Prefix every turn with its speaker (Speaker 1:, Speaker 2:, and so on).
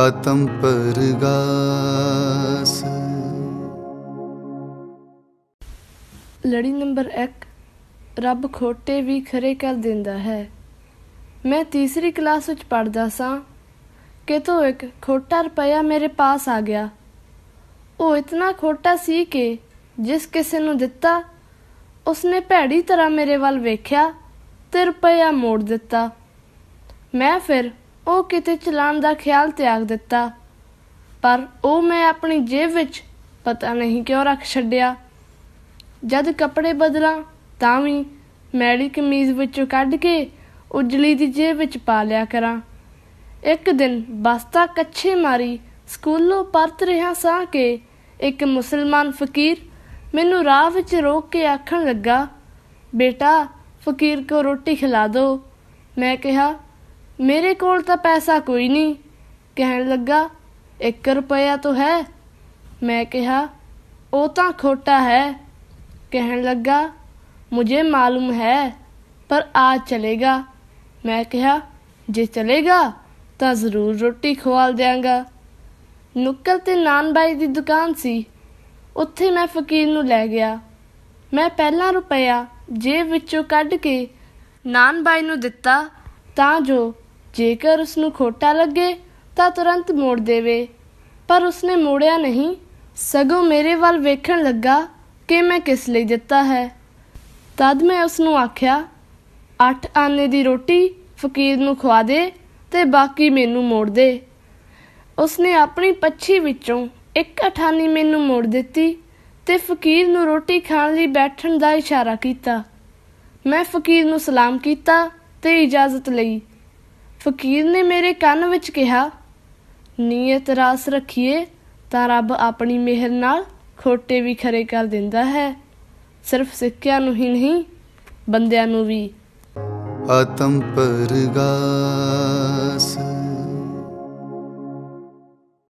Speaker 1: ਆਤਮ ਪਰਗਾਸ ਲੜੀ ਨੰਬਰ 1 ਰੱਬ ਖੋਟੇ ਵੀ ਖਰੇ ਕਰ ਦਿੰਦਾ ਹੈ ਮੈਂ ਤੀਸਰੀ ਕਲਾਸ ਵਿੱਚ ਪੜਦਾ ਸਾਂ ਤੋ ਇੱਕ ਖੋਟਾ ਰੁਪਇਆ ਮੇਰੇ ਪਾਸ ਆ ਗਿਆ ਉਹ ਇਤਨਾ ਖੋਟਾ ਸੀ ਕਿ ਜਿਸ ਕਿਸੇ ਨੂੰ ਦਿੱਤਾ ਉਸਨੇ ਭੈੜੀ ਤਰ੍ਹਾਂ ਮੇਰੇ ਵੱਲ ਵੇਖਿਆ ਤੇ ਰੁਪਇਆ ਮੋੜ ਦਿੱਤਾ ਮੈਂ ਫਿਰ ਉਹ ਕਿਤੇ ਚਲਾਨ ਦਾ ਖਿਆਲ ਤਿਆਗ ਦਿੱਤਾ ਪਰ ਉਹ ਮੈਂ ਆਪਣੀ ਜੇਬ ਵਿੱਚ ਪਤਾ ਨਹੀਂ ਕਿਉਂ ਰੱਖ ਛੱਡਿਆ ਜਦ ਕੱਪੜੇ ਬਦਲਾਂ ਤਾਂ ਵੀ ਮੈਲੀ ਕਮੀਜ਼ ਵਿੱਚੋਂ ਕੱਢ ਕੇ ਉਜਲੀ ਦੀ ਜੇਬ ਵਿੱਚ ਪਾ ਲਿਆ ਕਰਾਂ ਇੱਕ ਦਿਨ ਬਸਤਾ ਕੱਛੇ ਮਾਰੀ ਸਕੂਲੋਂ ਪਰਤ ਰਿਹਾ ਸਾਂ ਕਿ ਇੱਕ ਮੁਸਲਮਾਨ ਫਕੀਰ ਮੈਨੂੰ ਰਾਹ ਵਿੱਚ ਰੋਕ ਕੇ ਆਖਣ ਲੱਗਾ ਬੇਟਾ ਫਕੀਰ ਕੋ ਰੋਟੀ ਖਿਲਾ ਦੋ ਮੈਂ ਕਿਹਾ ਮੇਰੇ ਕੋਲ ਤਾਂ ਪੈਸਾ ਕੋਈ ਨਹੀਂ ਕਹਿਣ ਲੱਗਾ 1 ਰੁਪਿਆ ਤਾਂ ਹੈ ਮੈਂ ਕਿਹਾ ਉਹ ਤਾਂ ਖੋਟਾ ਹੈ ਕਹਿਣ ਲੱਗਾ मुझे मालूम ਹੈ ਪਰ ਆ ਚਲੇਗਾ ਮੈਂ ਕਿਹਾ ਜੇ ਚਲੇਗਾ ਤਾਂ ਜ਼ਰੂਰ ਰੋਟੀ ਖਵਾਲ ਦਿਆਂਗਾ ਨੁੱਕਰ ਤੇ ਨਾਨਬਾਈ ਦੀ ਦੁਕਾਨ ਸੀ ਉੱਥੇ ਮੈਂ ਫਕੀਰ ਨੂੰ ਲੈ ਗਿਆ ਮੈਂ ਪਹਿਲਾ ਰੁਪਇਆ ਜੇਬ ਵਿੱਚੋਂ ਕੱਢ ਕੇ ਨਾਨਬਾਈ ਨੂੰ ਦਿੱਤਾ ਤਾਂ ਜੋ ਜੇਕਰ ਉਸ ਨੂੰ ਖੋਟਾ ਲੱਗੇ ਤਾਂ ਤੁਰੰਤ ਮੋੜ ਦੇਵੇ ਪਰ ਉਸ ਨੇ ਮੋੜਿਆ ਨਹੀਂ ਸਗੋਂ ਮੇਰੇ ਵੱਲ ਵੇਖਣ ਲੱਗਾ ਕਿ ਮੈਂ ਕਿਸ ਲਈ ਦਿੱਤਾ ਹੈ ਤਦ ਮੈਂ ਉਸ ਨੂੰ ਆਖਿਆ ਅੱਠ ਆਨੇ ਦੀ ਰੋਟੀ ਫਕੀਰ ਨੂੰ ਖਵਾ ਦੇ ਤੇ ਬਾਕੀ ਮੈਨੂੰ ਮੋੜ ਦੇ ਉਸ ਨੇ ਆਪਣੀ ਪੱਛੀ ਵਿੱਚੋਂ ਇੱਕ ਅਠਾਨੀ ਮੈਨੂੰ ਮੋੜ ਦਿੱਤੀ ਤੇ ਫਕੀਰ ਨੂੰ ਰੋਟੀ ਖਾਣ ਲਈ ਬੈਠਣ ਦਾ ਇਸ਼ਾਰਾ ਕੀਤਾ ਮੈਂ ਫਕੀਰ ਨੂੰ ਸਲਾਮ ਕੀਤਾ ਤੇ ਇਜਾਜ਼ਤ ਲਈ ਫਕੀਰ ਨੇ ਮੇਰੇ ਕੰਨ ਵਿੱਚ ਕਿਹਾ ਨੀਅਤ ਰਾਸ ਰੱਖੀਏ ਤਾਂ ਰੱਬ ਆਪਣੀ ਮਿਹਰ ਨਾਲ ਖੋਟੇ ਵੀ ਖਰੇ ਕਰ ਦਿੰਦਾ ਹੈ ਸਿਰਫ ਸਿੱਕਿਆਂ ਨੂੰ ਹੀ ਨਹੀਂ ਬੰਦਿਆਂ ਨੂੰ ਵੀ ਆਤਮ ਪਰਗਾ